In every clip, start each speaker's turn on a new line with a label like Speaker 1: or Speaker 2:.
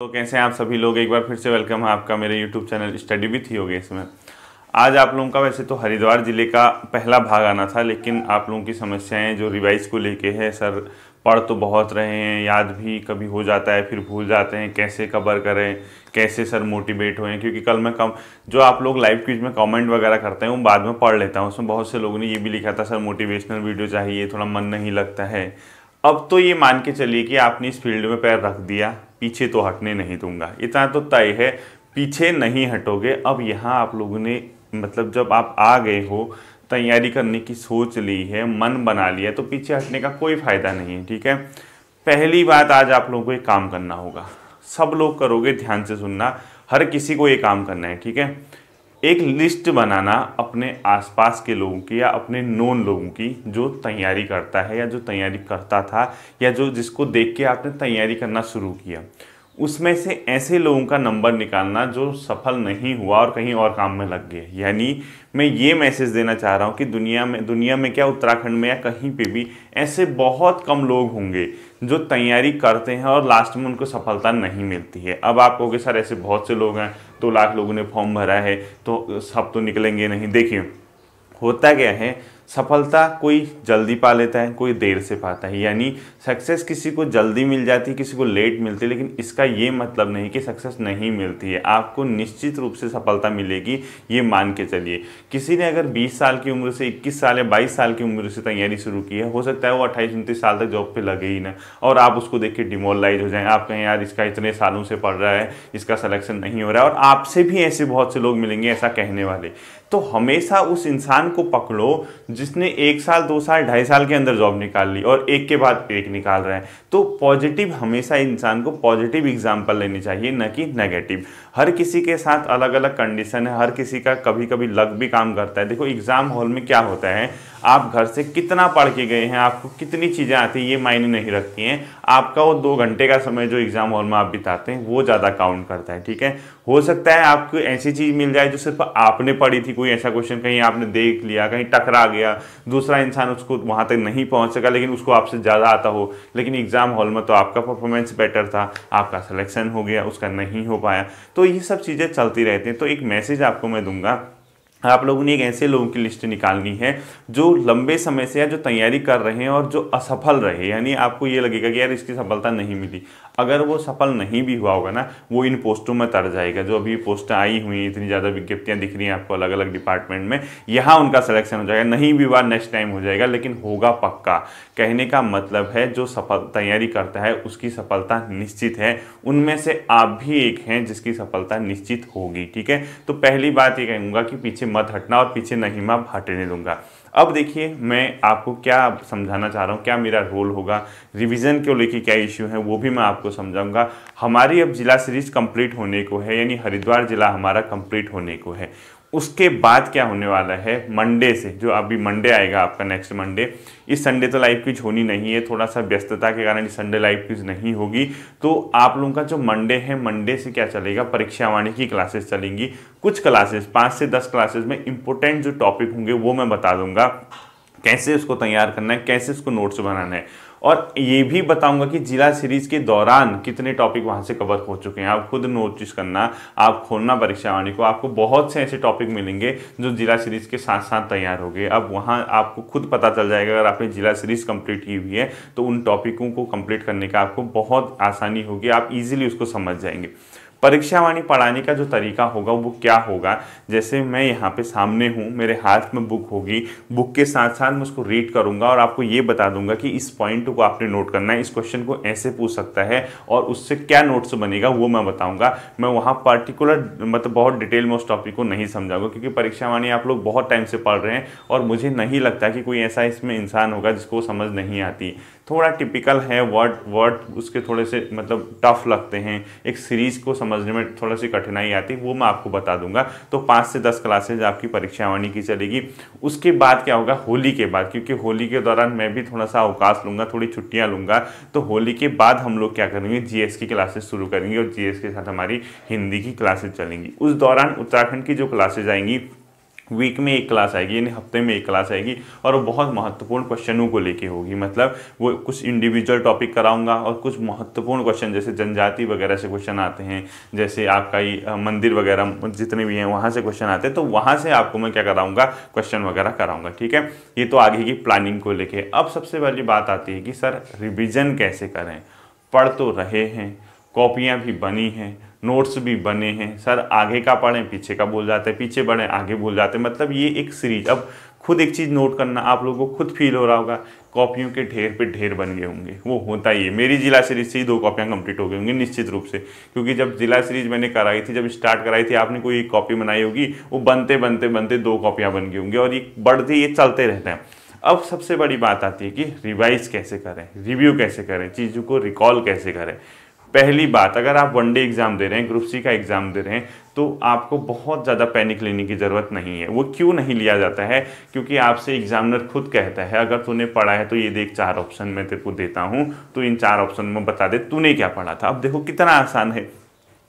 Speaker 1: तो कैसे हैं आप सभी लोग एक बार फिर से वेलकम है आपका मेरे यूट्यूब चैनल स्टडी विथ योगे इसमें आज आप लोगों का वैसे तो हरिद्वार ज़िले का पहला भाग आना था लेकिन आप लोगों की समस्याएं जो रिवाइज को लेके है सर पढ़ तो बहुत रहे हैं याद भी कभी हो जाता है फिर भूल जाते हैं कैसे कवर करें कैसे सर मोटिवेट होएं क्योंकि कल मैं कम जो आप लोग लाइव क्विज में कमेंट वगैरह करते हैं वो बाद में पढ़ लेता हूँ उसमें बहुत से लोगों ने ये भी लिखा था सर मोटिवेशनल वीडियो चाहिए थोड़ा मन नहीं लगता है अब तो ये मान के चलिए कि आपने इस फील्ड में पैर रख दिया पीछे तो हटने नहीं दूंगा इतना तो तय है पीछे नहीं हटोगे अब यहाँ आप लोगों ने मतलब जब आप आ गए हो तैयारी करने की सोच ली है मन बना लिया तो पीछे हटने का कोई फ़ायदा नहीं है ठीक है पहली बात आज आप लोगों को एक काम करना होगा सब लोग करोगे ध्यान से सुनना हर किसी को ये काम करना है ठीक है एक लिस्ट बनाना अपने आसपास के लोगों की या अपने नोन लोगों की जो तैयारी करता है या जो तैयारी करता था या जो जिसको देख के आपने तैयारी करना शुरू किया उसमें से ऐसे लोगों का नंबर निकालना जो सफल नहीं हुआ और कहीं और काम में लग गए यानी मैं ये मैसेज देना चाह रहा हूँ कि दुनिया में दुनिया में क्या उत्तराखंड में या कहीं पे भी ऐसे बहुत कम लोग होंगे जो तैयारी करते हैं और लास्ट में उनको सफलता नहीं मिलती है अब आप कहोगे सर ऐसे बहुत से लोग हैं दो तो लाख लोगों ने फॉर्म भरा है तो सब तो निकलेंगे नहीं देखिए होता क्या है सफलता कोई जल्दी पा लेता है कोई देर से पाता है यानी सक्सेस किसी को जल्दी मिल जाती है किसी को लेट मिलती है लेकिन इसका ये मतलब नहीं कि सक्सेस नहीं मिलती है आपको निश्चित रूप से सफलता मिलेगी ये मान के चलिए किसी ने अगर 20 साल की उम्र से 21 साल या 22 साल की उम्र से तैयारी शुरू की है हो सकता है वो अट्ठाईस उनतीस साल तक जॉब पर लगे ही ना और आप उसको देख के डिमोलाइज हो जाएं आप कहें यार इसका इतने सालों से पढ़ रहा है इसका सलेक्शन नहीं हो रहा है और आपसे भी ऐसे बहुत से लोग मिलेंगे ऐसा कहने वाले तो हमेशा उस इंसान को पकड़ो जिसने एक साल दो साल ढाई साल के अंदर जॉब निकाल ली और एक के बाद एक निकाल रहे हैं तो पॉजिटिव हमेशा इंसान को पॉजिटिव एग्जाम्पल लेनी चाहिए न कि नेगेटिव हर किसी के साथ अलग अलग कंडीशन है हर किसी का कभी कभी लग भी काम करता है देखो एग्ज़ाम हॉल में क्या होता है आप घर से कितना पढ़ के गए हैं आपको कितनी चीज़ें आती हैं ये मायने नहीं रखती हैं आपका वो दो घंटे का समय जो एग्ज़ाम हॉल में आप बिताते हैं वो ज़्यादा काउंट करता है ठीक है हो सकता है आपको ऐसी चीज़ मिल जाए जो सिर्फ आपने पढ़ी थी कोई ऐसा क्वेश्चन कहीं आपने देख लिया कहीं टकरा गया दूसरा इंसान उसको वहाँ तक नहीं पहुँच सका लेकिन उसको आपसे ज़्यादा आता हो लेकिन एग्ज़ाम हॉल में तो आपका परफॉर्मेंस बेटर था आपका सिलेक्शन हो गया उसका नहीं हो पाया तो ये सब चीज़ें चलती रहती हैं तो एक मैसेज आपको मैं दूंगा आप लोगों ने एक ऐसे लोगों की लिस्ट निकालनी है जो लंबे समय से या जो तैयारी कर रहे हैं और जो असफल रहे यानी आपको ये लगेगा कि यार इसकी सफलता नहीं मिली अगर वो सफल नहीं भी हुआ होगा ना वो इन पोस्टों में तर जाएगा जो अभी पोस्टें आई हुई इतनी ज़्यादा विज्ञप्तियाँ दिख रही हैं आपको अलग अलग डिपार्टमेंट में यहाँ उनका सिलेक्शन हो जाएगा नहीं भी हुआ नेक्स्ट टाइम हो जाएगा लेकिन होगा पक्का कहने का मतलब है जो सफल तैयारी करता है उसकी सफलता निश्चित है उनमें से आप भी एक हैं जिसकी सफलता निश्चित होगी ठीक है तो पहली बात ये कहूँगा कि पीछे मत हटना और पीछे नहीं मैं हटने दूंगा अब देखिए मैं आपको क्या समझाना चाह रहा हूँ क्या मेरा रोल होगा रिवीजन को लेके क्या इश्यू है वो भी मैं आपको समझाऊंगा हमारी अब जिला सीरीज कंप्लीट होने को है यानी हरिद्वार जिला हमारा कंप्लीट होने को है उसके बाद क्या होने वाला है मंडे से जो अभी मंडे आएगा आपका नेक्स्ट मंडे इस संडे तो लाइव क्विज होनी नहीं है थोड़ा सा व्यस्तता के कारण संडे लाइव क्विज नहीं होगी तो आप लोगों का जो मंडे है मंडे से क्या चलेगा परीक्षा वाणी की क्लासेस चलेंगी कुछ क्लासेस पाँच से दस क्लासेस में इंपॉर्टेंट जो टॉपिक होंगे वो मैं बता दूंगा कैसे उसको तैयार करना है कैसे उसको नोट्स बनाना है और ये भी बताऊंगा कि जिला सीरीज के दौरान कितने टॉपिक वहाँ से कवर हो चुके हैं आप खुद नोटिस करना आप खोलना परीक्षा वाणी को आपको बहुत से ऐसे टॉपिक मिलेंगे जो जिला सीरीज के साथ साथ तैयार हो गए अब वहाँ आपको खुद पता चल जाएगा अगर आपने जिला सीरीज कंप्लीट की हुई है तो उन टॉपिकों को कंप्लीट करने का आपको बहुत आसानी होगी आप इजिली उसको समझ जाएंगे परीक्षा वाणी पढ़ाने का जो तरीका होगा वो क्या होगा जैसे मैं यहाँ पे सामने हूँ मेरे हाथ में बुक होगी बुक के साथ साथ मैं उसको रीड करूँगा और आपको ये बता दूंगा कि इस पॉइंट को आपने नोट करना है इस क्वेश्चन को ऐसे पूछ सकता है और उससे क्या नोट्स बनेगा वो मैं बताऊँगा मैं वहाँ पर्टिकुलर मतलब बहुत डिटेल में उस टॉपिक को नहीं समझाऊंगा क्योंकि परीक्षा वाणी आप लोग बहुत टाइम से पढ़ रहे हैं और मुझे नहीं लगता कि कोई ऐसा इसमें इंसान होगा जिसको समझ नहीं आती थोड़ा टिपिकल है वर्ड वर्ड उसके थोड़े से मतलब टफ लगते हैं एक सीरीज़ को समझने में थोड़ा सी कठिनाई आती है वो मैं आपको बता दूंगा तो पाँच से दस क्लासेज आपकी परीक्षा वाणी की चलेगी उसके बाद क्या होगा होली के बाद क्योंकि होली के दौरान मैं भी थोड़ा सा अवकाश लूँगा थोड़ी छुट्टियाँ लूँगा तो होली के बाद हम लोग क्या करेंगे एस की क्लासेज शुरू करेंगे और जी के साथ हमारी हिंदी की क्लासेज चलेंगी उस दौरान उत्तराखंड की जो क्लासेज आएंगी वीक में एक क्लास आएगी यानी हफ्ते में एक क्लास आएगी और वो बहुत महत्वपूर्ण क्वेश्चनों को लेके होगी मतलब वो कुछ इंडिविजुअल टॉपिक कराऊंगा और कुछ महत्वपूर्ण क्वेश्चन जैसे जनजाति वगैरह से क्वेश्चन आते हैं जैसे आपका ये मंदिर वगैरह जितने भी हैं वहाँ से क्वेश्चन आते हैं तो वहाँ से आपको मैं क्या कराऊँगा क्वेश्चन वगैरह कराऊँगा ठीक है ये तो आगे की प्लानिंग को लेके अब सबसे पहली बात आती है कि सर रिविज़न कैसे करें पढ़ तो रहे हैं कॉपियाँ भी बनी हैं नोट्स भी बने हैं सर आगे का पढ़ें पीछे का बोल जाते हैं पीछे बढ़ें आगे बोल जाते हैं मतलब ये एक सीरीज अब खुद एक चीज़ नोट करना आप लोगों को खुद फील हो रहा होगा कॉपियों के ढेर पे ढेर बन गए होंगे वो होता ही है मेरी जिला सीरीज से ही दो कॉपियाँ कंप्लीट हो गई होंगी निश्चित रूप से क्योंकि जब जिला सीरीज मैंने कराई थी जब स्टार्ट कराई थी आपने कोई एक कॉपी बनाई होगी वो बनते बनते बनते दो कॉपियाँ बन गई होंगी और ये बढ़ते ये चलते रहते हैं अब सबसे बड़ी बात आती है कि रिवाइज कैसे करें रिव्यू कैसे करें चीज़ों को रिकॉल कैसे करें पहली बात अगर आप वनडे एग्ज़ाम दे रहे हैं ग्रुप सी का एग्ज़ाम दे रहे हैं तो आपको बहुत ज़्यादा पैनिक लेने की ज़रूरत नहीं है वो क्यों नहीं लिया जाता है क्योंकि आपसे एग्जामिनर खुद कहता है अगर तूने पढ़ा है तो ये देख चार ऑप्शन मैं तेरे को देता हूँ तो इन चार ऑप्शन में बता दे तूने क्या पढ़ा था अब देखो कितना आसान है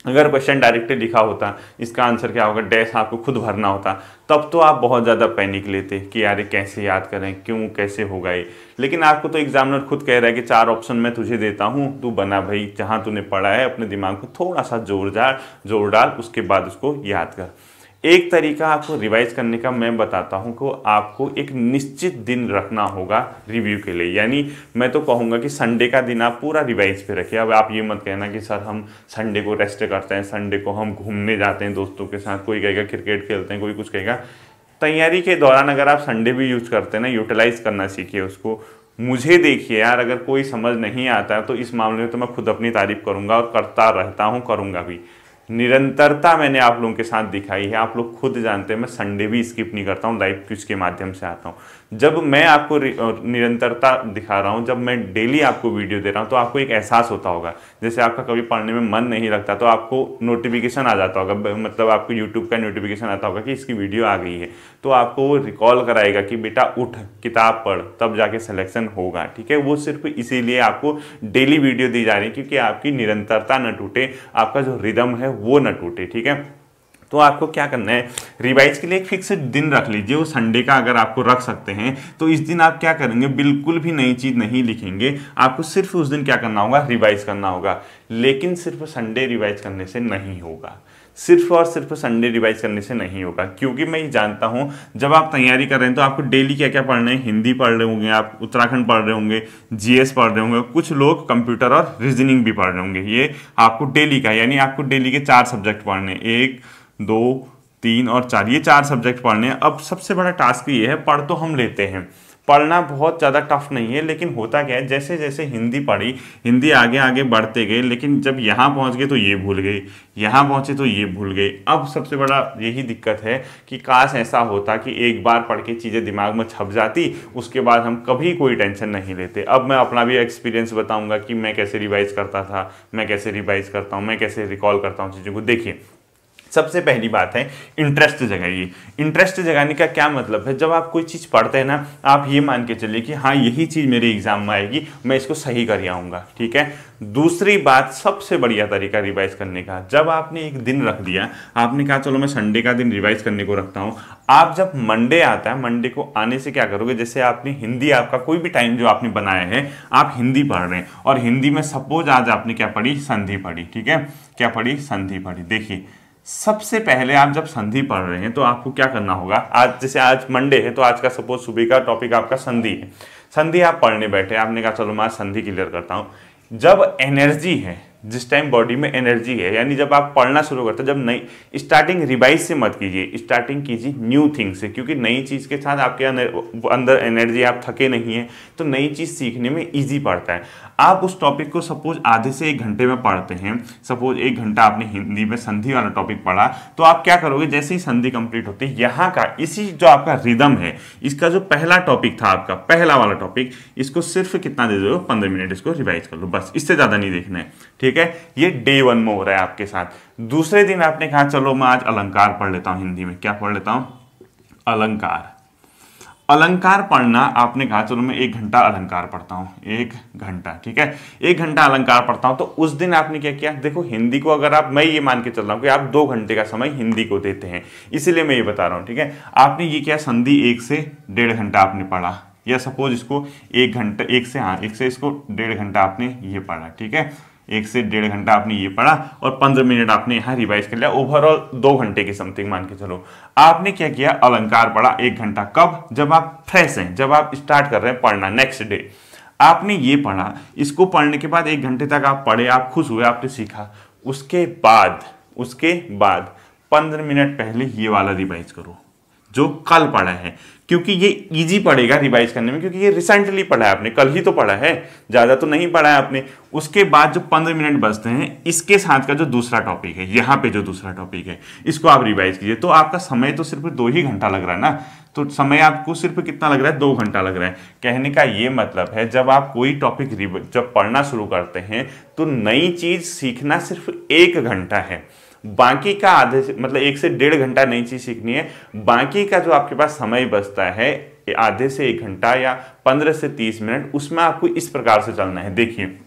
Speaker 1: अगर क्वेश्चन डायरेक्टली लिखा होता इसका आंसर क्या होगा डैश आपको खुद भरना होता तब तो आप बहुत ज़्यादा पैनिक लेते कि यार कैसे याद करें क्यों कैसे होगा ये लेकिन आपको तो एग्जामिनर खुद कह रहा है कि चार ऑप्शन मैं तुझे देता हूँ तू बना भाई जहाँ तूने पढ़ा है अपने दिमाग को थोड़ा सा जोर जार जोर डाल उसके बाद उसको याद कर एक तरीका आपको रिवाइज करने का मैं बताता हूँ कि आपको एक निश्चित दिन रखना होगा रिव्यू के लिए यानी मैं तो कहूँगा कि संडे का दिन आप पूरा रिवाइज पे रखिए अब आप ये मत कहना कि सर हम संडे को रेस्ट करते हैं संडे को हम घूमने जाते हैं दोस्तों के साथ कोई कहेगा क्रिकेट खेलते हैं कोई कुछ कहेगा तैयारी के दौरान अगर आप संडे भी यूज करते हैं ना यूटिलाइज करना सीखिए उसको मुझे देखिए यार अगर कोई समझ नहीं आता है तो इस मामले में तो मैं खुद अपनी तारीफ करूँगा और करता रहता हूँ करूँगा भी निरंतरता मैंने आप लोगों के साथ दिखाई है आप लोग खुद जानते हैं मैं संडे भी स्किप नहीं करता हूँ लाइव क्विज के माध्यम से आता हूँ जब मैं आपको निरंतरता दिखा रहा हूँ जब मैं डेली आपको वीडियो दे रहा हूँ तो आपको एक एहसास होता होगा जैसे आपका कभी पढ़ने में मन नहीं लगता तो आपको नोटिफिकेशन आ जाता होगा मतलब आपको यूट्यूब का नोटिफिकेशन आता होगा कि इसकी वीडियो आ गई है तो आपको वो रिकॉल कराएगा कि बेटा उठ किताब पढ़ तब जाके सिलेक्शन होगा ठीक है वो सिर्फ इसीलिए आपको डेली वीडियो दी जा रही है क्योंकि आपकी निरंतरता न टूटे आपका जो रिदम है वो न टूटे ठीक है तो आपको क्या करना है रिवाइज के लिए एक फिक्स दिन रख लीजिए वो संडे का अगर आपको रख सकते हैं तो इस दिन आप क्या करेंगे बिल्कुल भी नई चीज़ नहीं लिखेंगे आपको सिर्फ उस दिन क्या करना होगा रिवाइज करना होगा लेकिन सिर्फ संडे रिवाइज करने से नहीं होगा सिर्फ और सिर्फ संडे रिवाइज करने से नहीं होगा क्योंकि मैं ये जानता हूँ जब आप तैयारी कर रहे हैं तो आपको डेली क्या क्या पढ़ना है हिंदी पढ़ रहे होंगे आप उत्तराखंड पढ़ रहे होंगे जीएस पढ़ रहे होंगे कुछ लोग कंप्यूटर और रीजनिंग भी पढ़ रहे होंगे ये आपको डेली का यानी आपको डेली के चार सब्जेक्ट पढ़ने एक दो तीन और चार ये चार सब्जेक्ट पढ़ने हैं अब सबसे बड़ा टास्क ये है पढ़ तो हम लेते हैं पढ़ना बहुत ज़्यादा टफ नहीं है लेकिन होता क्या है जैसे जैसे हिंदी पढ़ी हिंदी आगे आगे बढ़ते गए लेकिन जब यहाँ पहुँच गए तो ये भूल गई यहाँ पहुँचे तो ये भूल गई अब सबसे बड़ा यही दिक्कत है कि काश ऐसा होता कि एक बार पढ़ के चीज़ें दिमाग में छप जाती उसके बाद हम कभी कोई टेंशन नहीं लेते अब मैं अपना भी एक्सपीरियंस बताऊँगा कि मैं कैसे रिवाइज़ करता था मैं कैसे रिवाइज़ करता हूँ मैं कैसे रिकॉल करता हूँ चीज़ों को देखिए सबसे पहली बात है इंटरेस्ट जगाइए इंटरेस्ट जगाने का क्या मतलब है जब आप कोई चीज़ पढ़ते हैं ना आप ये मान के चलिए कि हाँ यही चीज़ मेरे एग्जाम में आएगी मैं इसको सही कर आऊँगा ठीक है दूसरी बात सबसे बढ़िया तरीका रिवाइज करने का जब आपने एक दिन रख दिया आपने कहा चलो मैं संडे का दिन रिवाइज करने को रखता हूँ आप जब मंडे आता है मंडे को आने से क्या करोगे जैसे आपने हिंदी आपका कोई भी टाइम जो आपने बनाया है आप हिंदी पढ़ रहे हैं और हिंदी में सपोज आज आपने क्या पढ़ी संधि पढ़ी ठीक है क्या पढ़ी संधि पढ़ी देखिए सबसे पहले आप जब संधि पढ़ रहे हैं तो आपको क्या करना होगा आज जैसे आज मंडे है तो आज का सपोज सुबह का टॉपिक आपका संधि है संधि आप पढ़ने बैठे आपने कहा चलो मैं संधि क्लियर करता हूँ जब एनर्जी है जिस टाइम बॉडी में एनर्जी है यानी जब आप पढ़ना शुरू करते हैं जब नई स्टार्टिंग रिवाइज से मत कीजिए स्टार्टिंग कीजिए न्यू थिंग से क्योंकि नई चीज़ के साथ आपके अंदर एनर्जी आप थके नहीं है तो नई चीज़ सीखने में ईजी पड़ता है आप उस टॉपिक को सपोज आधे से एक घंटे में पढ़ते हैं सपोज एक घंटा आपने हिंदी में संधि वाला टॉपिक पढ़ा तो आप क्या करोगे जैसे ही संधि कंप्लीट होती है यहाँ का इसी जो आपका रिदम है इसका जो पहला टॉपिक था आपका पहला वाला टॉपिक इसको सिर्फ कितना दे दो पंद्रह मिनट इसको रिवाइज कर लो बस इससे ज़्यादा नहीं देखना है ठीक ठीक है ये डे वन में हो रहा है आपके साथ दूसरे दिन आपने कहा चलो मैं आज अलंकार पढ़ लेता हूं हिंदी में क्या पढ़ लेता हूं अलंकार अलंकार पढ़ना आपने कहा चलो मैं एक घंटा अलंकार पढ़ता हूं एक घंटा ठीक है एक घंटा अलंकार पढ़ता हूं तो उस दिन आपने क्या किया देखो हिंदी को अगर आप मैं ये मान के चल रहा हूं कि आप दो घंटे का समय हिंदी को देते हैं इसीलिए मैं ये बता रहा हूं ठीक है आपने ये किया संधि एक से डेढ़ घंटा आपने पढ़ा या सपोज इसको एक घंटा एक से हाँ एक से इसको डेढ़ घंटा आपने ये पढ़ा ठीक है एक से डेढ़ घंटा आपने ये पढ़ा और पंद्रह मिनट आपने यहाँ रिवाइज कर लिया ओवरऑल दो घंटे के समथिंग मान के चलो आपने क्या किया अलंकार पढ़ा एक घंटा कब जब आप फ्रेश हैं जब आप स्टार्ट कर रहे हैं पढ़ना नेक्स्ट डे आपने ये पढ़ा इसको पढ़ने के बाद एक घंटे तक आप पढ़े आप खुश हुए आपने सीखा उसके बाद उसके बाद पंद्रह मिनट पहले ये वाला रिवाइज करो जो कल पढ़ा है क्योंकि ये इजी पड़ेगा रिवाइज करने में क्योंकि ये रिसेंटली पढ़ा है आपने कल ही तो पढ़ा है ज़्यादा तो नहीं पढ़ा है आपने उसके बाद जो पंद्रह मिनट बचते हैं इसके साथ का जो दूसरा टॉपिक है यहाँ पे जो दूसरा टॉपिक है इसको आप रिवाइज कीजिए तो आपका समय तो सिर्फ दो ही घंटा लग रहा है ना तो समय आपको सिर्फ कितना लग रहा है दो घंटा लग रहा है कहने का ये मतलब है जब आप कोई टॉपिक जब पढ़ना शुरू करते हैं तो नई चीज़ सीखना सिर्फ एक घंटा है बाकी का आधे मतलब एक से डेढ़ घंटा नई चीज़ सीखनी है बाकी का जो आपके पास समय बचता है आधे से एक घंटा या पंद्रह से तीस मिनट उसमें आपको इस प्रकार से चलना है देखिए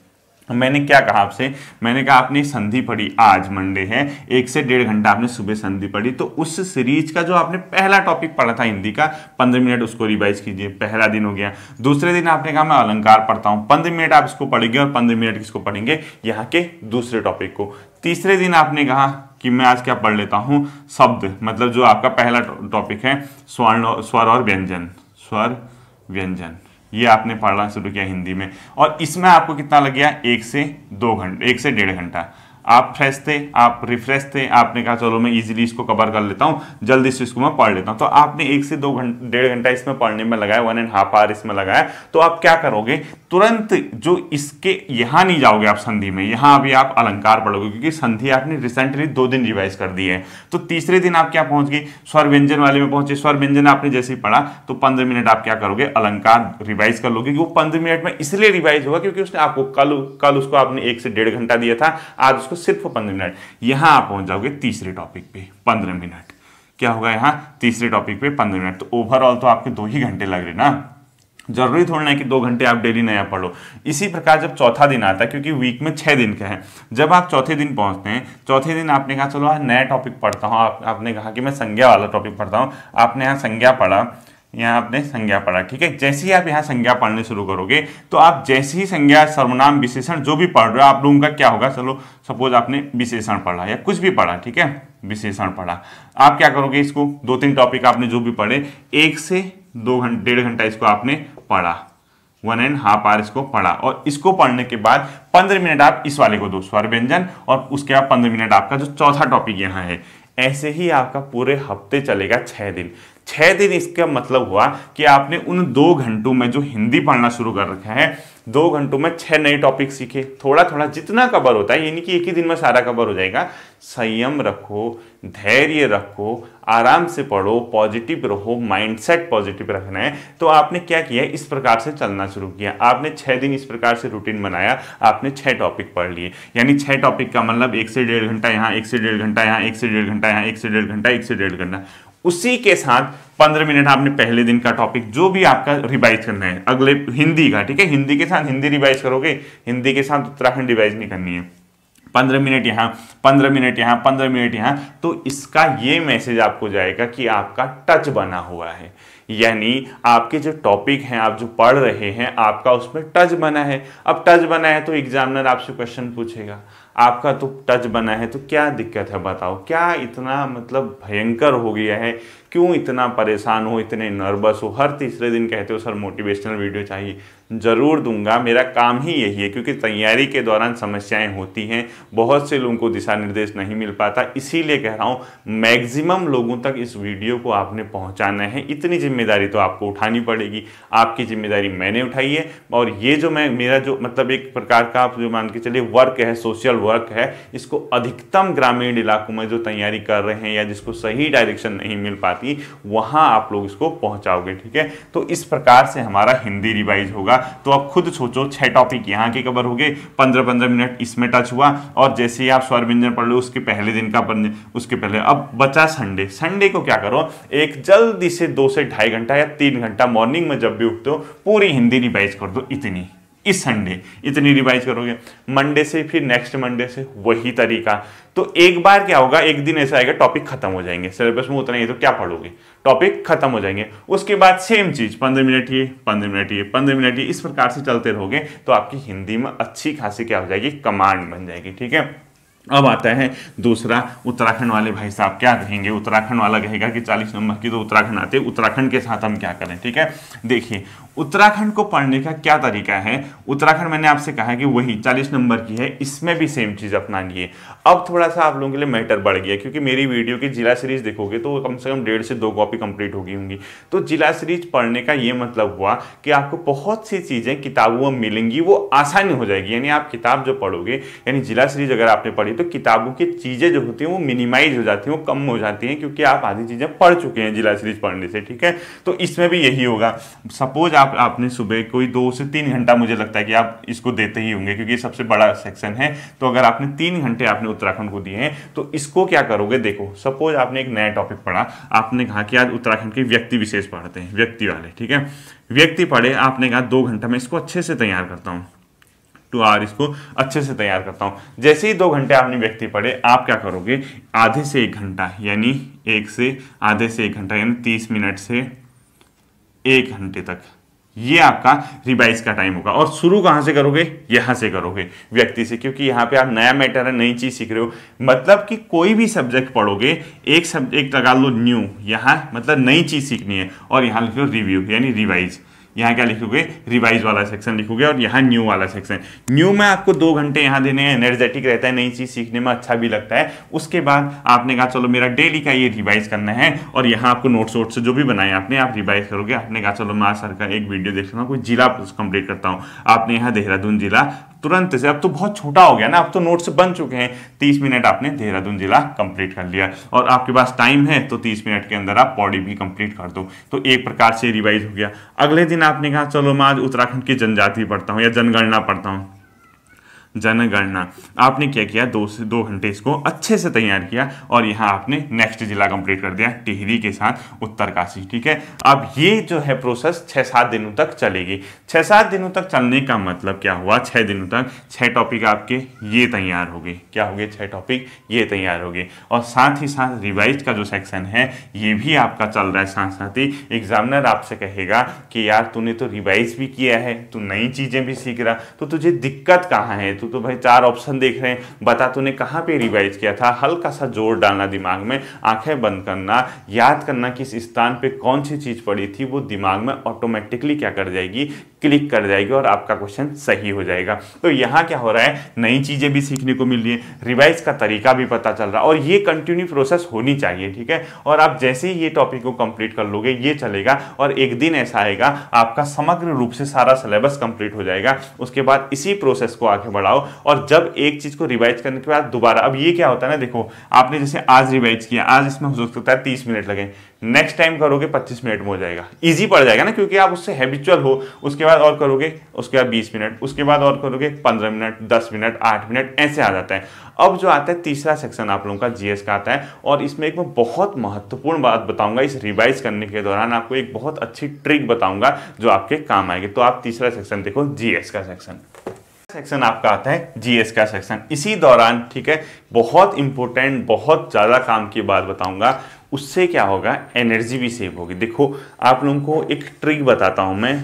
Speaker 1: मैंने क्या कहा आपसे मैंने कहा आपने संधि पढ़ी आज मंडे है एक से डेढ़ घंटा आपने सुबह संधि पढ़ी तो उस सीरीज का जो आपने पहला टॉपिक पढ़ा था हिंदी का पंद्रह मिनट उसको रिवाइज कीजिए पहला दिन हो गया दूसरे दिन आपने कहा मैं अलंकार पढ़ता हूं पंद्रह मिनट आप इसको पढ़ेंगे और पंद्रह मिनट किसको पढ़ेंगे यहाँ के दूसरे टॉपिक को तीसरे दिन आपने कहा कि मैं आज क्या पढ़ लेता हूं शब्द मतलब जो आपका पहला टॉपिक है स्वर्ण स्वर और व्यंजन स्वर व्यंजन ये आपने पढ़ना शुरू किया हिंदी में और इसमें आपको कितना लग गया एक से दो घंटे एक से डेढ़ घंटा आप फ्रेश थे आप रिफ्रेश थे आपने कहा चलो मैं इजीली इसको कवर कर लेता हूँ जल्दी से इसको मैं पढ़ लेता हूँ तो आपने एक से दो घंटे डेढ़ घंटा इसमें पढ़ने में लगाया वन एंड हाफ आवर इसमें लगाया तो आप क्या करोगे तुरंत जो इसके यहां नहीं जाओगे आप संधि में यहां अभी आप अलंकार पढ़ोगे क्योंकि संधि आपने रिसेंटली दो दिन रिवाइज कर दी है तो तीसरे दिन आप क्या पहुंच गए स्वर व्यंजन वाले में पहुंचे स्वर व्यंजन आपने जैसे ही पढ़ा तो पंद्रह मिनट आप क्या करोगे अलंकार रिवाइज कर लोगे वो पंद्रह मिनट में इसलिए रिवाइज होगा क्योंकि उसने आपको कल कल उसको आपने एक से डेढ़ घंटा दिया था आज उसको सिर्फ पंद्रह मिनट यहाँ आप पहुंच जाओगे तीसरे टॉपिक पे पंद्रह मिनट क्या होगा यहाँ तीसरे टॉपिक पे पंद्रह मिनट तो ओवरऑल तो आपके दो ही घंटे लग रहे ना जरूरी थोड़ी ना कि दो घंटे आप डेली नया पढ़ो इसी प्रकार जब चौथा दिन आता है क्योंकि वीक में छः दिन का है जब आप चौथे दिन पहुंचते हैं चौथे दिन आपने कहा चलो आज नया टॉपिक पढ़ता हूँ आप, आपने कहा कि मैं संज्ञा वाला टॉपिक पढ़ता हूँ आपने यहाँ संज्ञा पढ़ा यहाँ आपने संज्ञा पढ़ा ठीक है जैसे ही आप यहाँ संज्ञा पढ़ने शुरू करोगे तो आप जैसे ही संज्ञा सर्वनाम विशेषण जो भी पढ़ रहे हो आप लोगों का क्या होगा चलो सपोज आपने विशेषण पढ़ा या कुछ भी पढ़ा ठीक है विशेषण पढ़ा आप क्या करोगे इसको दो तीन टॉपिक आपने जो भी पढ़े एक से दो घंटे डेढ़ घंटा इसको आपने पढ़ा वन एंड हाफ आर इसको पढ़ा और इसको पढ़ने के बाद पंद्रह मिनट आप इस वाले को दो स्वर व्यंजन और उसके बाद पंद्रह मिनट आपका जो चौथा टॉपिक यहाँ है ऐसे ही आपका पूरे हफ्ते चलेगा छः दिन छः दिन इसका मतलब हुआ कि आपने उन दो घंटों में जो हिंदी पढ़ना शुरू कर रखा है दो घंटों में छह नए टॉपिक सीखे थोड़ा थोड़ा जितना कवर होता है यानी कि एक ही दिन में सारा कवर हो जाएगा संयम रखो धैर्य रखो आराम से पढ़ो पॉजिटिव रहो माइंडसेट पॉजिटिव रखना है तो आपने क्या किया इस प्रकार से चलना शुरू किया आपने छः दिन इस प्रकार से रूटीन बनाया आपने छः टॉपिक पढ़ लिए यानी छः टॉपिक का मतलब एक से डेढ़ घंटा यहाँ एक से डेढ़ घंटा यहाँ एक से डेढ़ घंटा यहाँ एक से डेढ़ घंटा एक से डेढ़ घंटा उसी के साथ पंद्रह मिनट आपने पहले दिन का टॉपिक जो भी आपका रिवाइज करना है अगले हिंदी का ठीक है हिंदी के साथ हिंदी रिवाइज करोगे हिंदी के साथ उत्तराखंड रिवाइज नहीं करनी है पंद्रह मिनट यहाँ पंद्रह मिनट यहाँ पंद्रह मिनट यहाँ तो इसका ये मैसेज आपको जाएगा कि आपका टच बना हुआ है यानी आपके जो टॉपिक हैं आप जो पढ़ रहे हैं आपका उसमें टच बना है अब टच बना है तो एग्जामिनर आपसे क्वेश्चन पूछेगा आपका तो टच बना है तो क्या दिक्कत है बताओ क्या इतना मतलब भयंकर हो गया है क्यों इतना परेशान हो इतने नर्वस हो हर तीसरे दिन कहते हो सर मोटिवेशनल वीडियो चाहिए ज़रूर दूंगा मेरा काम ही यही है क्योंकि तैयारी के दौरान समस्याएं होती हैं बहुत से लोगों को दिशा निर्देश नहीं मिल पाता इसीलिए कह रहा हूँ मैक्सिमम लोगों तक इस वीडियो को आपने पहुँचाना है इतनी जिम्मेदारी तो आपको उठानी पड़ेगी आपकी जिम्मेदारी मैंने उठाई है और ये जो मैं मेरा जो मतलब एक प्रकार का आप जो मान के चलिए वर्क है सोशल वर्क है इसको अधिकतम ग्रामीण इलाकों में जो तैयारी कर रहे हैं या जिसको सही डायरेक्शन नहीं मिल पाती वहाँ आप लोग इसको पहुँचाओगे ठीक है तो इस प्रकार से हमारा हिंदी रिवाइज होगा तो अब खुद सोचो छह टॉपिक यहाँ के कवर हो गए पंद्रह पंद्रह मिनट इसमें टच हुआ और जैसे ही आप स्वर व्यंजन पढ़ लो उसके पहले दिन का उसके पहले अब बचा संडे संडे को क्या करो एक जल्दी से दो से ढाई घंटा या तीन घंटा मॉर्निंग में जब भी उठते हो पूरी हिंदी रिवाइज कर दो इतनी इस संडे इतनी रिवाइज करोगे मंडे से फिर नेक्स्ट मंडे से वही तरीका तो एक बार क्या होगा एक दिन ऐसा आएगा टॉपिक खत्म हो जाएंगे सिलेबस में उतना ही तो क्या पढ़ोगे टॉपिक खत्म हो जाएंगे उसके बाद सेम चीज पंद्रह मिनट ये पंद्रह मिनट ये पंद्रह मिनट ये इस प्रकार से चलते रहोगे तो आपकी हिंदी में अच्छी खासी क्या हो जाएगी कमांड बन जाएगी ठीक है अब आता है दूसरा उत्तराखंड वाले भाई साहब क्या कहेंगे उत्तराखंड वाला कहेगा कि 40 नंबर की तो उत्तराखंड आते उत्तराखंड के साथ हम क्या करें ठीक है देखिए उत्तराखंड को पढ़ने का क्या तरीका है उत्तराखंड मैंने आपसे कहा कि वही चालीस नंबर की है इसमें भी सेम चीज़ अपना लिए अब थोड़ा सा आप लोगों के लिए मैटर बढ़ गया क्योंकि मेरी वीडियो की जिला सीरीज देखोगे तो कम से कम डेढ़ से दो कॉपी कंप्लीट होगी होंगी तो जिला सीरीज पढ़ने का ये मतलब हुआ कि आपको बहुत सी चीज़ें किताबों में मिलेंगी वो आसानी हो जाएगी यानी आप किताब जो पढ़ोगे यानी जिला सीरीज अगर आपने पढ़ी तो किताबों की चीज़ें जो होती हैं वो मिनिमाइज हो जाती हैं वो कम हो जाती हैं क्योंकि आप आधी चीज़ें पढ़ चुके हैं जिला सीरीज पढ़ने से ठीक है तो इसमें भी यही होगा सपोज आप आपने सुबह कोई दो से तीन घंटा मुझे लगता है कि आप इसको देते ही होंगे क्योंकि सबसे बड़ा सेक्शन है तो अगर आपने तीन घंटे आपने उत्तराखंड को दिए हैं तो इसको क्या करोगे देखो सपोज आपने एक नया टॉपिक पढ़ा आपने कहा कि आज उत्तराखंड के व्यक्ति विशेष पढ़ते हैं व्यक्ति वाले ठीक है व्यक्ति पढ़े आपने कहा दो घंटा मैं इसको अच्छे से तैयार करता हूँ टू तो आर इसको अच्छे से तैयार करता हूँ जैसे ही दो घंटे आपने व्यक्ति पढ़े आप क्या करोगे आधे से एक घंटा यानी एक से आधे से एक घंटा यानी तीस मिनट से एक घंटे तक ये आपका रिवाइज का टाइम होगा और शुरू कहां से करोगे यहां से करोगे व्यक्ति से क्योंकि यहां पे आप नया मैटर है नई चीज़ सीख रहे हो मतलब कि कोई भी सब्जेक्ट पढ़ोगे एक सब्जेक्ट लगा लो न्यू यहां मतलब नई चीज़ सीखनी है और यहां लिख लो रिव्यू यानी रिवाइज़ यहाँ क्या लिखोगे रिवाइज वाला सेक्शन लिखोगे और यहाँ न्यू वाला सेक्शन न्यू में आपको दो घंटे यहाँ देने हैं एनर्जेटिक रहता है नई चीज़ सीखने में अच्छा भी लगता है उसके बाद आपने कहा चलो मेरा डेली का ये रिवाइज करना है और यहाँ आपको नोट्स वोट्स जो भी बनाए आपने आप रिवाइज करोगे आपने कहा चलो मैं सर का एक वीडियो देख लेता हूँ कोई जिला कंप्लीट करता हूँ आपने यहाँ देहरादून जिला तुरंत से अब तो बहुत छोटा हो गया ना अब तो नोट्स बन चुके हैं तीस मिनट आपने देहरादून जिला कंप्लीट कर लिया और आपके पास टाइम है तो तीस मिनट के अंदर आप पौड़ी भी कंप्लीट कर दो तो एक प्रकार से रिवाइज हो गया अगले दिन आपने कहा चलो मैं आज उत्तराखंड की जनजाति पढ़ता हूँ या जनगणना पढ़ता हूँ जनगणना आपने क्या किया दो से दो घंटे इसको अच्छे से तैयार किया और यहाँ आपने नेक्स्ट जिला कंप्लीट कर दिया टिहरी के साथ उत्तरकाशी ठीक है अब ये जो है प्रोसेस छः सात दिनों तक चलेगी छः सात दिनों तक चलने का मतलब क्या हुआ छः दिनों तक छः टॉपिक आपके ये तैयार हो गए क्या हो गए छः टॉपिक ये तैयार हो गए और साथ ही साथ रिवाइज का जो सेक्शन है ये भी आपका चल रहा है साथ साथ ही एग्जामिनर आपसे कहेगा कि यार तूने तो रिवाइज भी किया है तू नई चीज़ें भी सीख रहा तो तुझे दिक्कत कहाँ है तू तो भाई चार ऑप्शन देख रहे हैं बता तूने कहाँ पे रिवाइज किया था हल्का सा जोर डालना दिमाग में आंखें बंद करना याद करना किस स्थान पे कौन सी चीज़ पड़ी थी वो दिमाग में ऑटोमेटिकली क्या कर जाएगी क्लिक कर जाएगी और आपका क्वेश्चन सही हो जाएगा तो यहाँ क्या हो रहा है नई चीज़ें भी सीखने को मिल रही है रिवाइज का तरीका भी पता चल रहा है और ये कंटिन्यू प्रोसेस होनी चाहिए ठीक है और आप जैसे ही ये टॉपिक को कंप्लीट कर लोगे ये चलेगा और एक दिन ऐसा आएगा आपका समग्र रूप से सारा सिलेबस कंप्लीट हो जाएगा उसके बाद इसी प्रोसेस को आगे बढ़ाओ पाओ और जब एक चीज़ को रिवाइज करने के बाद दोबारा अब ये क्या होता है ना देखो आपने जैसे आज रिवाइज किया आज इसमें हो सकता है तीस मिनट लगे नेक्स्ट टाइम करोगे पच्चीस मिनट में हो जाएगा इजी पड़ जाएगा ना क्योंकि आप उससे हैबिचुअल हो उसके बाद और करोगे उसके बाद बीस मिनट उसके बाद और करोगे पंद्रह मिनट दस मिनट आठ मिनट ऐसे आ जाता है अब जो आता है तीसरा सेक्शन आप लोगों का जीएस का आता है और इसमें एक मैं बहुत महत्वपूर्ण बात बताऊंगा इस रिवाइज करने के दौरान आपको एक बहुत अच्छी ट्रिक बताऊंगा जो आपके काम आएगी तो आप तीसरा सेक्शन देखो जीएस का सेक्शन सेक्शन आपका आता है जीएस का सेक्शन इसी दौरान ठीक है बहुत इंपॉर्टेंट बहुत ज़्यादा काम की बात बताऊंगा उससे क्या होगा एनर्जी भी सेव होगी देखो आप लोगों को एक ट्रिक बताता हूं मैं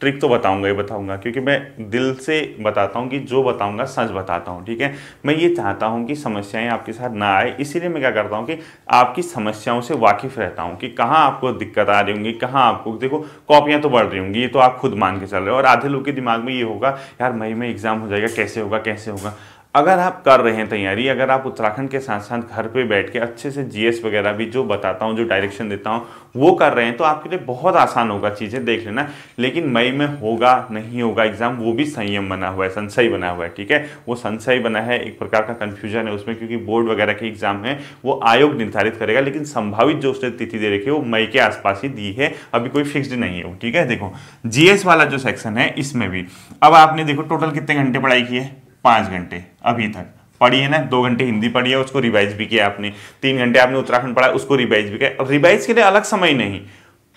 Speaker 1: ट्रिक तो बताऊंगा ही बताऊंगा क्योंकि मैं दिल से बताता हूँ कि जो बताऊंगा सच बताता हूँ ठीक है मैं ये चाहता हूँ कि समस्याएं आपके साथ ना आए इसीलिए मैं क्या करता हूँ कि आपकी समस्याओं से वाकिफ़ रहता हूँ कि कहाँ आपको दिक्कत आ रही होंगी कहाँ आपको देखो कॉपियाँ तो बढ़ रही होंगी ये तो आप खुद मान के चल रहे हो और आधे लोग के दिमाग में ये होगा यार मई में एग्ज़ाम हो जाएगा कैसे होगा कैसे होगा अगर आप कर रहे हैं तैयारी अगर आप उत्तराखंड के साथ साथ घर पे बैठ के अच्छे से जीएस वगैरह भी जो बताता हूँ जो डायरेक्शन देता हूँ वो कर रहे हैं तो आपके लिए बहुत आसान होगा चीज़ें देख लेना लेकिन मई में होगा नहीं होगा एग्जाम वो भी संयम बना हुआ है संशय बना हुआ है ठीक है वो संशय बना है एक प्रकार का कन्फ्यूजन है उसमें क्योंकि बोर्ड वगैरह के एग्जाम है वो आयोग निर्धारित करेगा लेकिन संभावित जो उसने तिथि दे रखी है वो मई के आसपास ही दी है अभी कोई फिक्स्ड नहीं है वो ठीक है देखो जीएस वाला जो सेक्शन है इसमें भी अब आपने देखो टोटल कितने घंटे पढ़ाई की है पाँच घंटे अभी तक पढ़ी है ना दो घंटे हिंदी पढ़ी है उसको रिवाइज भी किया आपने तीन घंटे आपने उत्तराखंड पढ़ा उसको रिवाइज भी किया रिवाइज के लिए अलग समय नहीं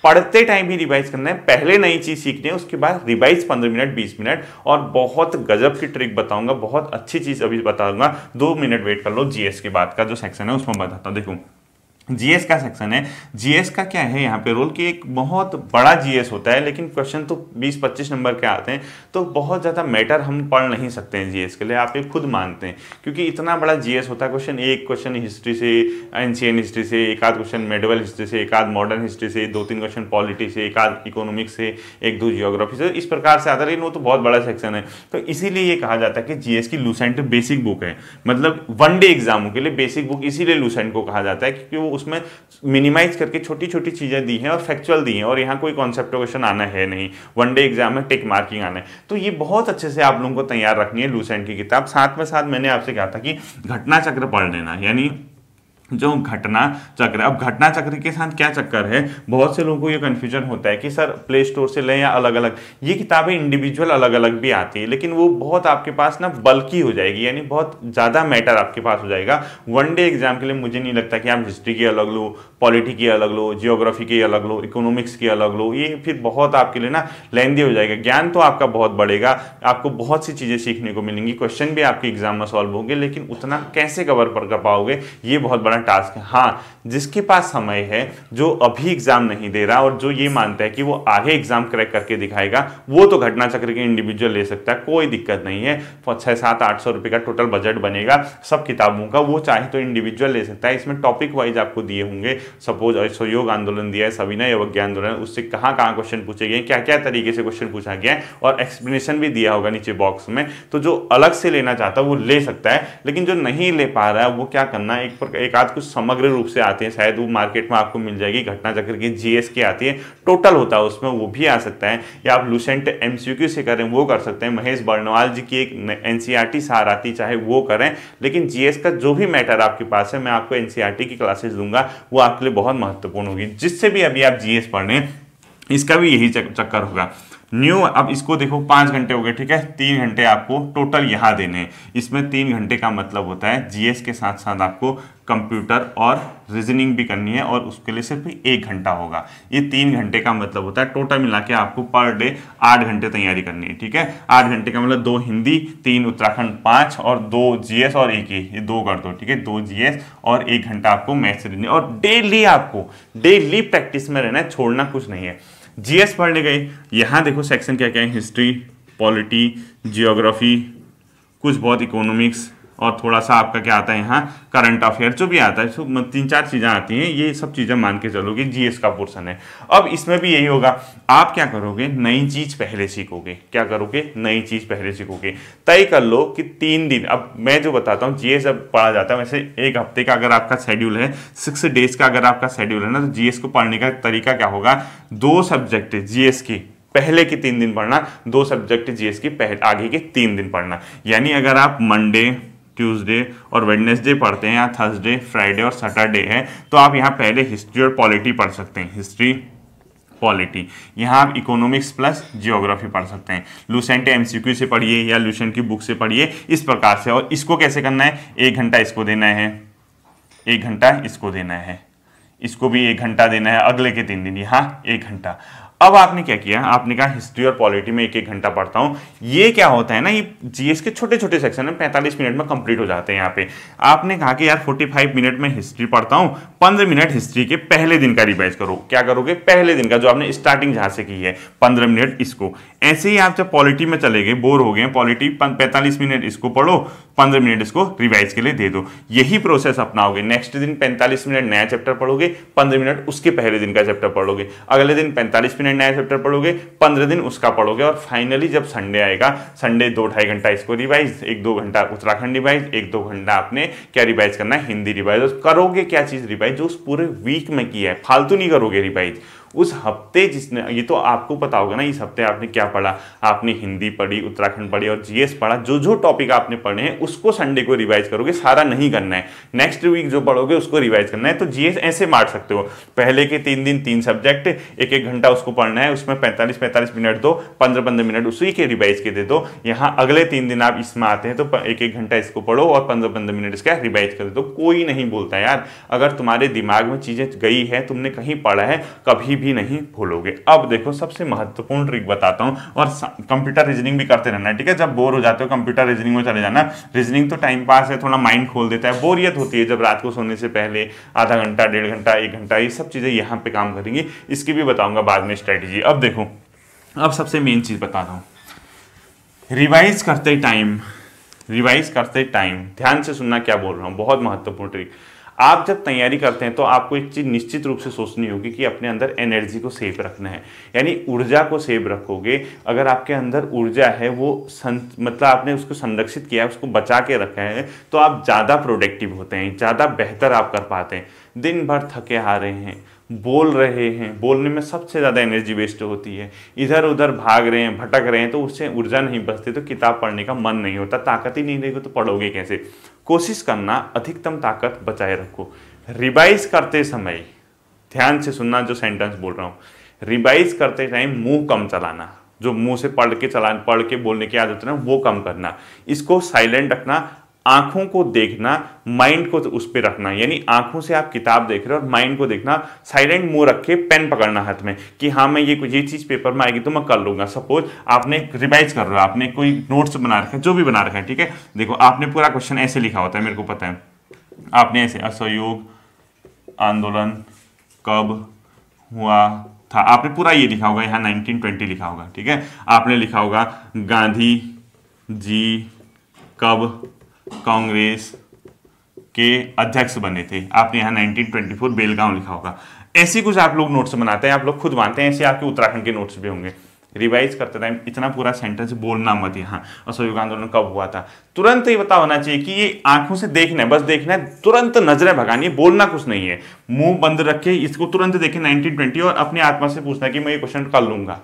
Speaker 1: पढ़ते टाइम ही रिवाइज करना है पहले नई चीज़ सीखनी है उसके बाद रिवाइज पंद्रह मिनट बीस मिनट और बहुत गजब की ट्रिक बताऊंगा बहुत अच्छी चीज़ अभी बताऊंगा दो मिनट वेट कर लो जीएस के बाद का जो सेक्शन है उसमें बताता हूँ देखो जीएस का सेक्शन है जीएस का क्या है यहाँ पे रोल कि एक बहुत बड़ा जीएस होता है लेकिन क्वेश्चन तो 20-25 नंबर के आते हैं तो बहुत ज़्यादा मैटर हम पढ़ नहीं सकते हैं जीएस के लिए आप ये खुद मानते हैं क्योंकि इतना बड़ा जीएस होता है क्वेश्चन एक क्वेश्चन हिस्ट्री से एनशियन हिस्ट्री से एक आध क्वेश्चन मेडिवल हिस्ट्री से एक आध मॉडर्न हिस्ट्री से दो तीन क्वेश्चन पॉलिटिक्स से एक आध इकोनॉमिक्स से एक दो जियोग्राफी से तो इस प्रकार से आता है वो तो बहुत बड़ा सेक्शन है तो इसीलिए ये कहा जाता है कि जीएस की लूसेंट बेसिक बुक है मतलब वन डे एग्जामों के लिए बेसिक बुक इसीलिए लूसेंट को कहा जाता है क्योंकि वो उसमें मिनिमाइज करके छोटी छोटी चीज़ें दी हैं और फैक्चुअल दी हैं और यहाँ कोई कॉन्सेप्ट क्वेश्चन आना है नहीं वन डे एग्जाम में टिक मार्किंग आना है तो ये बहुत अच्छे से आप लोगों को तैयार रखनी है लूसेंट की किताब साथ में साथ मैंने आपसे कहा था कि घटना चक्र पढ़ लेना यानी जो घटना चक्र अब घटना चक्र के साथ क्या चक्कर है बहुत से लोगों को ये कन्फ्यूजन होता है कि सर प्ले स्टोर से लें या अलग अलग ये किताबें इंडिविजुअल अलग अलग भी आती है लेकिन वो बहुत आपके पास ना बल्कि हो जाएगी यानी बहुत ज़्यादा मैटर आपके पास हो जाएगा वन डे एग्जाम के लिए मुझे नहीं लगता कि आप हिस्ट्री की अलग लो पॉलिटी की अलग लो जियोग्राफी की अलग लो इकोनॉमिक्स की अलग लो ये फिर बहुत आपके लिए ना लेंदी हो जाएगा ज्ञान तो आपका बहुत बढ़ेगा आपको बहुत सी चीज़ें सीखने को मिलेंगी क्वेश्चन भी आपके एग्जाम में सॉल्व होंगे लेकिन उतना कैसे कवर पर कर पाओगे ये बहुत बड़ा टास्क है हाँ जिसके पास समय है जो अभी एग्जाम नहीं दे रहा और जो ये मानता है कि वो आगे एग्जाम क्रैक करके दिखाएगा वो तो घटना चक्र के इंडिविजुअल ले सकता है कोई दिक्कत नहीं है छः सात आठ सौ रुपये का टोटल बजट बनेगा सब किताबों का वो चाहे तो इंडिविजुअल ले सकता है इसमें टॉपिक वाइज आपको दिए होंगे सपोज असहयोग आंदोलन दिया है सविनय अवज्ञा आंदोलन उससे कहाँ कहाँ क्वेश्चन पूछे गए क्या क्या तरीके से क्वेश्चन पूछा गया है और एक्सप्लेनेशन भी दिया होगा नीचे बॉक्स में तो जो अलग से लेना चाहता है वो ले सकता है लेकिन जो नहीं ले पा रहा है वो क्या करना एक पर एक आध पार्ट कुछ समग्र रूप से आते हैं शायद वो मार्केट में आपको मिल जाएगी घटना चक्र की जीएस के आती है टोटल होता है उसमें वो भी आ सकता है या आप लुसेंट एम से करें वो कर सकते हैं महेश बर्णवाल जी की एक एन e सार आती चाहे वो करें लेकिन जीएस का जो भी मैटर आपके पास है मैं आपको एन e की क्लासेस दूंगा वो आपके लिए बहुत महत्वपूर्ण होगी जिससे भी अभी आप जीएस पढ़ रहे इसका भी यही चक्कर होगा न्यू अब इसको देखो पाँच घंटे हो गए ठीक है तीन घंटे आपको टोटल यहाँ देने हैं इसमें तीन घंटे का मतलब होता है जीएस के साथ साथ आपको कंप्यूटर और रीजनिंग भी करनी है और उसके लिए सिर्फ एक घंटा होगा ये तीन घंटे का मतलब होता है टोटल मिला के आपको पर डे आठ घंटे तैयारी करनी है ठीक है आठ घंटे का मतलब दो हिंदी तीन उत्तराखंड पाँच और दो जीएस और एक ही ये दो कर दो ठीक है दो जीएस और एक घंटा आपको मैथ्स रीजनिंग और डेली आपको डेली प्रैक्टिस में रहना है छोड़ना कुछ नहीं है जीएस पढ़ने गए यहाँ देखो सेक्शन क्या क्या है हिस्ट्री पॉलिटी जियोग्राफी कुछ बहुत इकोनॉमिक्स और थोड़ा सा आपका क्या आता है यहाँ करंट अफेयर जो भी आता है सो तीन चार चीज़ें आती हैं ये सब चीज़ें मान के चलोगे जीएस का पोर्सन है अब इसमें भी यही होगा आप क्या करोगे नई चीज़ पहले सीखोगे क्या करोगे नई चीज़ पहले सीखोगे तय कर लो कि तीन दिन अब मैं जो बताता हूँ जीएस अब पढ़ा जाता है वैसे एक हफ्ते का अगर आपका शेड्यूल है सिक्स डेज का अगर आपका शेड्यूल है ना तो जी को पढ़ने का तरीका क्या होगा दो सब्जेक्ट जीएस के पहले के तीन दिन पढ़ना दो सब्जेक्ट जीएस की पहले आगे के तीन दिन पढ़ना यानी अगर आप मंडे ट्यूसडे और वेडनेसडे पढ़ते हैं या थर्सडे फ्राइडे और सैटरडे है तो आप यहाँ पहले हिस्ट्री और पॉलिटी पढ़ सकते हैं हिस्ट्री पॉलिटी यहाँ आप इकोनॉमिक्स प्लस जियोग्राफी पढ़ सकते हैं लूसेंट एम से पढ़िए या लूसेंट की बुक से पढ़िए इस प्रकार से और इसको कैसे करना है एक घंटा इसको देना है एक घंटा इसको देना है इसको भी एक घंटा देना है अगले के तीन दिन यहाँ एक घंटा अब आपने क्या किया आपने कहा हिस्ट्री और पॉलिटी में एक एक घंटा पढ़ता हूँ ये क्या होता है ना ये जीएस के छोटे छोटे सेक्शन में 45 मिनट में कंप्लीट हो जाते हैं यहाँ पे आपने कहा कि यार 45 मिनट में हिस्ट्री पढ़ता हूं 15 मिनट हिस्ट्री के पहले दिन का रिवाइज करो क्या करोगे पहले दिन का जो आपने स्टार्टिंग जहां से की है पंद्रह मिनट इसको ऐसे ही आप जब पॉलिटी में चले गए बोर हो गए पॉलिटी पैंतालीस मिनट इसको पढ़ो पंद्रह मिनट इसको रिवाइज के लिए दे दो यही प्रोसेस अपनाओगे नेक्स्ट दिन पैंतालीस मिनट नया चैप्टर पढ़ोगे पंद्रह मिनट उसके पहले दिन का चैप्टर पढ़ोगे अगले दिन पैंतालीस मिनट नया चैप्टर पढ़ोगे पंद्रह दिन उसका पढ़ोगे और फाइनली जब संडे आएगा संडे दो ढाई घंटा इसको रिवाइज एक दो घंटा उत्तराखंड रिवाइज एक दो घंटा आपने क्या रिवाइज करना है हिंदी रिवाइज करोगे क्या चीज़ रिवाइज जो उस पूरे वीक में की है फालतू नहीं करोगे रिवाइज उस हफ्ते जिसने ये तो आपको पता होगा ना इस हफ्ते आपने क्या पढ़ा आपने हिंदी पढ़ी उत्तराखंड पढ़ी और जीएस पढ़ा जो जो टॉपिक आपने पढ़े हैं उसको संडे को रिवाइज करोगे सारा नहीं करना है नेक्स्ट वीक जो पढ़ोगे उसको रिवाइज करना है तो जीएस ऐसे मार सकते हो पहले के तीन दिन तीन सब्जेक्ट एक एक घंटा उसको पढ़ना है उसमें पैंतालीस पैंतालीस मिनट दो पंद्रह पंद्रह मिनट उसी के रिवाइज के दे दो यहाँ अगले तीन दिन आप इसमें आते हैं तो एक एक घंटा इसको पढ़ो और पंद्रह पंद्रह मिनट इसका रिवाइज कर दे दो कोई नहीं बोलता यार अगर तुम्हारे दिमाग में चीज़ें गई है तुमने कहीं पढ़ा है कभी भी नहीं भूलोगे अब देखो सबसे महत्वपूर्ण ट्रिक बताता हूँ और कंप्यूटर रीजनिंग भी करते रहना ठीक है जब बोर हो जाते हो कंप्यूटर रीजनिंग में चले जाना रीजनिंग तो टाइम पास है थोड़ा माइंड खोल देता है बोरियत होती है जब रात को सोने से पहले आधा घंटा डेढ़ घंटा एक घंटा ये सब चीज़ें यहाँ पर काम करेंगी इसकी भी बताऊँगा बाद में स्ट्रैटेजी अब देखो अब सबसे मेन चीज़ बता रहा हूँ रिवाइज करते टाइम रिवाइज करते टाइम ध्यान से सुनना क्या बोल रहा हूँ बहुत महत्वपूर्ण ट्रिक आप जब तैयारी करते हैं तो आपको एक चीज़ निश्चित रूप से सोचनी होगी कि अपने अंदर एनर्जी को सेव रखना है यानी ऊर्जा को सेव रखोगे अगर आपके अंदर ऊर्जा है वो सं मतलब आपने उसको संरक्षित किया है उसको बचा के रखा है तो आप ज़्यादा प्रोडक्टिव होते हैं ज़्यादा बेहतर आप कर पाते हैं दिन भर थके आ रहे हैं बोल रहे हैं बोलने में सबसे ज़्यादा एनर्जी वेस्ट होती है इधर उधर भाग रहे हैं भटक रहे हैं तो उससे ऊर्जा नहीं बचती तो किताब पढ़ने का मन नहीं होता ताकत ही नहीं रहेगी तो पढ़ोगे कैसे कोशिश करना अधिकतम ताकत बचाए रखो रिवाइज करते समय ध्यान से सुनना जो सेंटेंस बोल रहा हूँ रिवाइज करते टाइम मुंह कम चलाना जो मुंह से पढ़ के चला पढ़ के बोलने की आदत है ना वो कम करना इसको साइलेंट रखना आंखों को देखना माइंड को उस पर रखना यानी आंखों से आप किताब देख रहे हो और माइंड को देखना साइलेंट मुंह रख के पेन पकड़ना हाथ में कि हाँ मैं ये ये चीज़ पेपर में आएगी तो मैं कर लूंगा सपोज आपने रिवाइज कर रहे हो आपने कोई नोट्स बना रखा है जो भी बना रखा है ठीक है देखो आपने पूरा क्वेश्चन ऐसे लिखा होता है मेरे को पता है आपने ऐसे असहयोग आंदोलन कब हुआ था आपने पूरा ये लिखा होगा यहाँ नाइनटीन लिखा होगा ठीक है आपने लिखा होगा गांधी जी कब कांग्रेस के अध्यक्ष बने थे आपने यहाँ 1924 बेलगांव लिखा होगा ऐसे कुछ आप लोग नोट्स बनाते हैं आप लोग खुद मानते हैं ऐसे आपके उत्तराखंड के नोट्स भी होंगे रिवाइज करते टाइम इतना पूरा सेंटेंस बोलना मत यहाँ असहयोग आंदोलन कब हुआ था तुरंत ही पता होना चाहिए कि ये आंखों से देखना है बस देखना है तुरंत नजरें भगानी है बोलना कुछ नहीं है मुंह बंद रखे इसको तुरंत देखें 1920 और अपने आत्मा से पूछना कि मैं ये क्वेश्चन कर लूंगा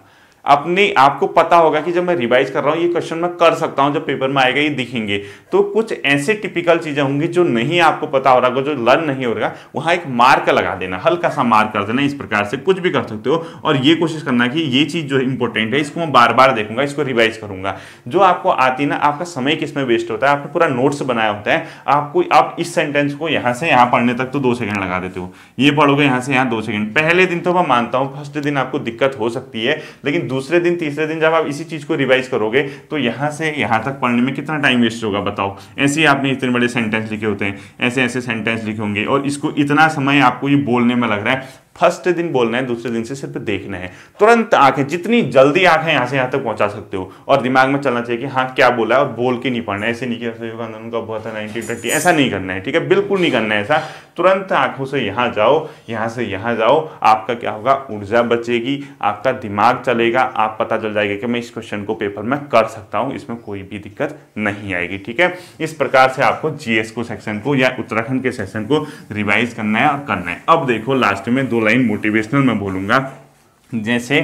Speaker 1: अपने आपको पता होगा कि जब मैं रिवाइज कर रहा हूँ ये क्वेश्चन मैं कर सकता हूँ जब पेपर में आएगा ये दिखेंगे तो कुछ ऐसे टिपिकल चीज़ें होंगी जो नहीं आपको पता हो रहा होगा जो लर्न नहीं हो रहा वहाँ एक मार्क लगा देना हल्का सा मार्क कर देना इस प्रकार से कुछ भी कर सकते हो और ये कोशिश करना कि ये चीज़ जो इंपॉर्टेंट है इसको मैं बार बार देखूंगा इसको रिवाइज करूंगा जो आपको आती ना आपका समय किसमें वेस्ट होता है आपने पूरा नोट्स बनाया होता है आपको आप इस सेंटेंस को यहाँ से यहाँ पढ़ने तक तो दो सेकेंड लगा देते हो ये पढ़ोगे यहाँ से यहाँ दो सेकेंड पहले दिन तो मैं मानता हूँ फर्स्ट दिन आपको दिक्कत हो सकती है लेकिन दूसरे दिन तीसरे दिन जब आप इसी चीज़ को रिवाइज करोगे तो यहां से यहां तक पढ़ने में कितना टाइम वेस्ट होगा बताओ ऐसे ही आपने इतने बड़े सेंटेंस लिखे होते हैं ऐसे ऐसे सेंटेंस लिखे होंगे और इसको इतना समय आपको ये बोलने में लग रहा है फर्स्ट दिन बोलना है दूसरे दिन से सिर्फ देखना है तुरंत आंखें जितनी जल्दी आंखें यहां से यहां तक पहुंचा सकते हो और दिमाग में चलना चाहिए कि हाँ क्या बोला है और बोल के नहीं पढ़ना ऐसे नहीं किया योगानंद उनका बहुत है नाइनटीन ऐसा नहीं करना है ठीक है बिल्कुल नहीं करना है ऐसा तुरंत आंखों से यहां जाओ यहां से यहां जाओ आपका क्या होगा ऊर्जा बचेगी आपका दिमाग चलेगा आप पता चल जाएगा कि मैं इस क्वेश्चन को पेपर में कर सकता हूं इसमें कोई भी दिक्कत नहीं आएगी ठीक है इस प्रकार से आपको जीएस को सेक्शन को या उत्तराखंड के सेक्शन को रिवाइज करना है और करना है अब देखो लास्ट में दो लाइन मोटिवेशनल में बोलूंगा जैसे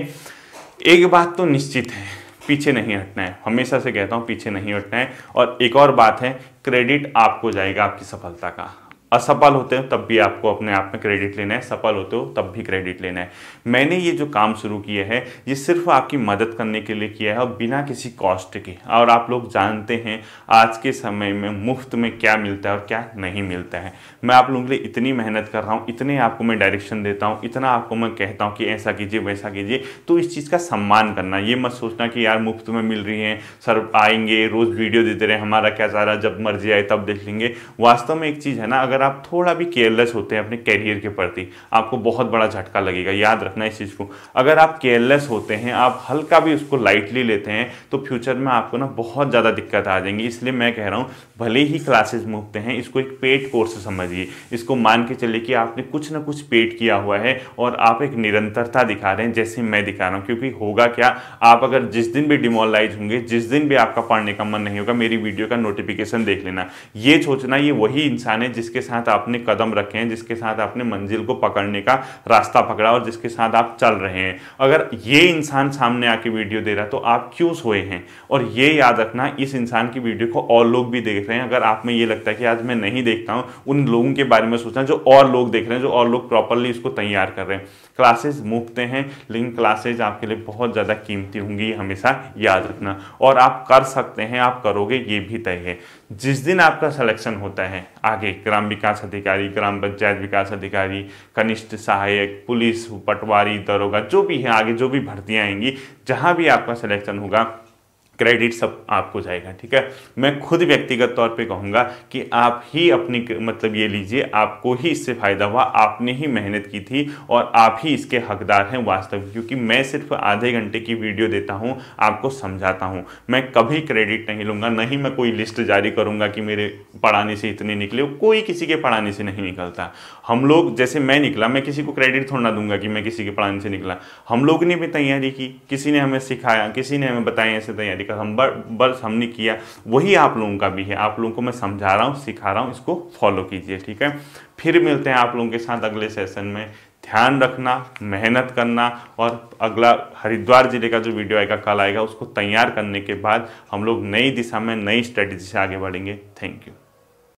Speaker 1: एक बात तो निश्चित है पीछे नहीं हटना है हमेशा से कहता हूँ पीछे नहीं हटना है और एक और बात है क्रेडिट आपको जाएगा आपकी सफलता का असफल होते हो तब भी आपको अपने आप में क्रेडिट लेना है सफल होते हो तब भी क्रेडिट लेना है मैंने ये जो काम शुरू किया है ये सिर्फ आपकी मदद करने के लिए किया है और बिना किसी कॉस्ट के और आप लोग जानते हैं आज के समय में मुफ्त में क्या मिलता है और क्या नहीं मिलता है मैं आप लोगों के लिए इतनी मेहनत कर रहा हूँ इतने आपको मैं डायरेक्शन देता हूँ इतना आपको मैं कहता हूँ कि ऐसा कीजिए वैसा कीजिए तो इस चीज़ का सम्मान करना ये मत सोचना कि यार मुफ्त में मिल रही है सर आएंगे रोज़ वीडियो देते रहे हमारा क्या सारा जब मर्जी आए तब देख लेंगे वास्तव में एक चीज़ है ना अगर आप थोड़ा भी केयरलेस होते हैं अपने कैरियर के प्रति आपको बहुत बड़ा झटका लगेगा याद रखना इस चीज़ को अगर आप केयरलेस होते हैं आप हल्का भी उसको लाइटली लेते हैं तो फ्यूचर में आपको ना बहुत ज़्यादा दिक्कत आ जाएंगी इसलिए मैं कह रहा हूँ भले ही क्लासेज मुफ्त हैं इसको एक पेड कोर्स समझिए इसको मान के चलिए कि आपने कुछ ना कुछ पेड किया हुआ है और आप एक निरंतरता दिखा रहे हैं जैसे मैं दिखा रहा हूँ क्योंकि होगा क्या आप अगर जिस दिन भी डिमोलाइज होंगे जिस दिन भी आपका पढ़ने का मन नहीं होगा मेरी वीडियो का नोटिफिकेशन देख लेना ये सोचना ये वही इंसान है जिसके साथ आपने कदम रखे हैं जिसके साथ आपने मंजिल को पकड़ने का रास्ता पकड़ा और जिसके साथ आप चल रहे हैं अगर ये इंसान सामने आके वीडियो दे रहा है तो आप क्यों सोए हैं और ये याद रखना इस इंसान की वीडियो को और लोग भी देख रहे हैं अगर आप में ये लगता है कि आज मैं नहीं देखता हूँ उन लोगों के बारे में सोचना जो और लोग देख रहे हैं जो और लोग प्रॉपरली इसको तैयार कर रहे हैं क्लासेज मुफ्त हैं लेकिन क्लासेज आपके लिए बहुत ज़्यादा कीमती होंगी हमेशा याद रखना और आप कर सकते हैं आप करोगे ये भी तय है जिस दिन आपका सिलेक्शन होता है आगे ग्राम विकास अधिकारी ग्राम पंचायत विकास अधिकारी कनिष्ठ सहायक पुलिस पटवारी दरोगा जो भी है आगे जो भी भर्तियाँ आएंगी जहाँ भी आपका सिलेक्शन होगा क्रेडिट सब आपको जाएगा ठीक है मैं खुद व्यक्तिगत तौर पे कहूँगा कि आप ही अपनी मतलब ये लीजिए आपको ही इससे फ़ायदा हुआ आपने ही मेहनत की थी और आप ही इसके हकदार हैं वास्तव क्योंकि मैं सिर्फ आधे घंटे की वीडियो देता हूँ आपको समझाता हूँ मैं कभी क्रेडिट नहीं लूँगा नहीं मैं कोई लिस्ट जारी करूँगा कि मेरे पढ़ाने से इतने निकले कोई किसी के पढ़ाने से नहीं निकलता हम लोग जैसे मैं निकला मैं किसी को क्रेडिट थोड़ा ना दूंगा कि मैं किसी के पढ़ाने से निकला हम लोग ने भी तैयारी की किसी ने हमें सिखाया किसी ने हमें बताया ऐसे तैयारी तरीका हम बस हमने किया वही आप लोगों का भी है आप लोगों को मैं समझा रहा हूँ सिखा रहा हूँ इसको फॉलो कीजिए ठीक है फिर मिलते हैं आप लोगों के साथ अगले सेशन में ध्यान रखना मेहनत करना और अगला हरिद्वार जिले का जो वीडियो आएगा कल आएगा उसको तैयार करने के बाद हम लोग नई दिशा में नई स्ट्रेटजी से आगे बढ़ेंगे थैंक यू